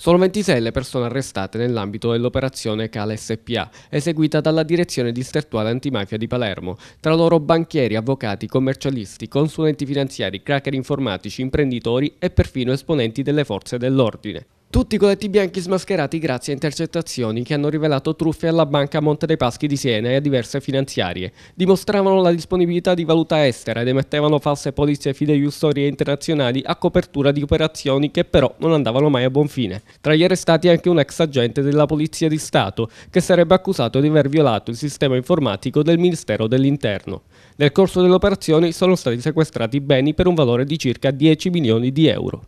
Sono 26 le persone arrestate nell'ambito dell'operazione Cala SPA, eseguita dalla Direzione Distrettuale Antimafia di Palermo, tra loro banchieri, avvocati, commercialisti, consulenti finanziari, cracker informatici, imprenditori e perfino esponenti delle forze dell'ordine tutti i colletti bianchi smascherati grazie a intercettazioni che hanno rivelato truffe alla banca Monte dei Paschi di Siena e a diverse finanziarie. Dimostravano la disponibilità di valuta estera ed emettevano false polizie fideiussorie internazionali a copertura di operazioni che però non andavano mai a buon fine. Tra gli arrestati anche un ex agente della Polizia di Stato che sarebbe accusato di aver violato il sistema informatico del Ministero dell'Interno. Nel corso delle operazioni sono stati sequestrati beni per un valore di circa 10 milioni di euro.